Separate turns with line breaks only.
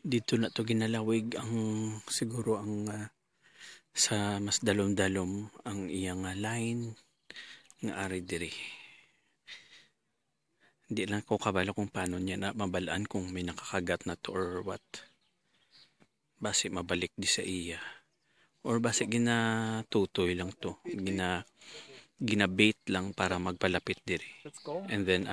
dito na to ginalawig ang siguro ang uh, sa mas dalom-dalom ang iyang uh, line nga ari diri hindi lang ko kabalo kung paano niya na mabalaan kung may nakakagat na to or what base mabalik di sa iya or basi ginatutoy lang to gina ginabait lang para magpalapit diri and then